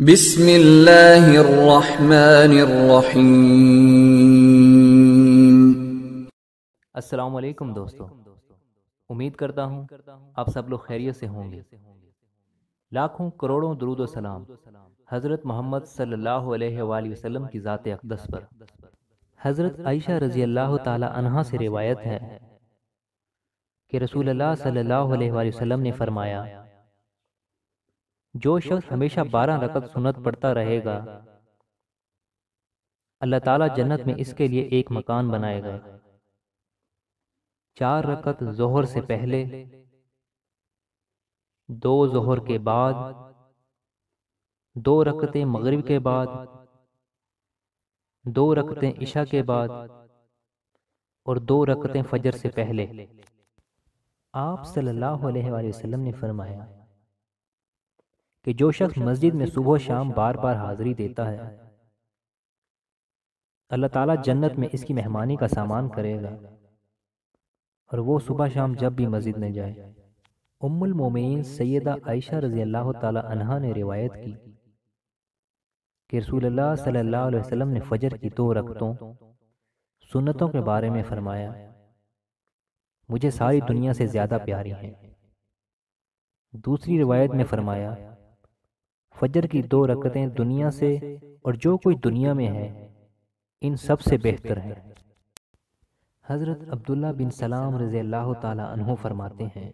अस्सलाम वालेकुम दोस्तों उम्मीद करता हूँ आप सब लोग खैरियत से होंगे लाखों करोड़ों दरूद सलाम हज़रत मोहम्मद सल्लल्लाहु अलैहि वसल्लम की ज़ात अकदस पर हज़रत आयशा रज़ी अल्लाह तहा से रिवायत है कि रसूल सल्लल्लाहु अलैहि वसल्लम ने फरमाया जो शख्स हमेशा बारह रकत सुनत पढ़ता रहेगा अल्लाह ताला जन्नत में इसके लिए एक मकान बनाएगा चार रकत जोहर से पहले दो जोहर के बाद दो रकतें मगरिब के बाद दो रकतें ईशा के बाद और दो रकतें फजर से पहले आप सल्लल्लाहु अलैहि वसल्लम ने फरमाया कि जो शख्स मस्जिद में सुबह शाम बार बार हाजिरी देता है अल्लाह ताला जन्नत में इसकी मेहमानी का सामान करेगा और वो सुबह शाम जब भी मस्जिद में जाए उम्मुल मोमिन सैदा आयशा रजी अल्लाह तहा ने रिवायत की कि रसूल अलैहि वसल्लम ने फजर की दो रकतों सुन्नतों के बारे में फरमाया मुझे सारी दुनिया से ज़्यादा प्यारी है दूसरी रिवायत में फरमाया फजर की दो रकतें दुनिया से और जो कोई दुनिया में है इन सब से बेहतर है हज़रत अब्दुल्ला बिन सलाम रज़ी अल्लाह तु फरमाते हैं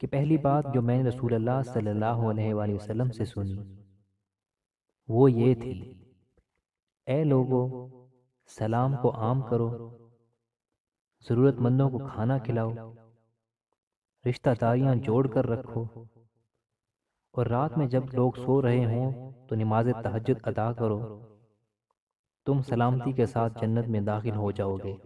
कि पहली बात जो मैंने रसूल अल्लाह सल्लल्लाहु अलैहि वसल्लम से सुनी वो ये थी ए लोगों सलाम को आम करो ज़रूरतमंदों को खाना खिलाओ रिश्ता दारियाँ जोड़ कर रखो और रात में जब लोग सो रहे हों तो नमाज तहजद अदा करो तुम सलामती के साथ जन्नत में दाखिल हो जाओगे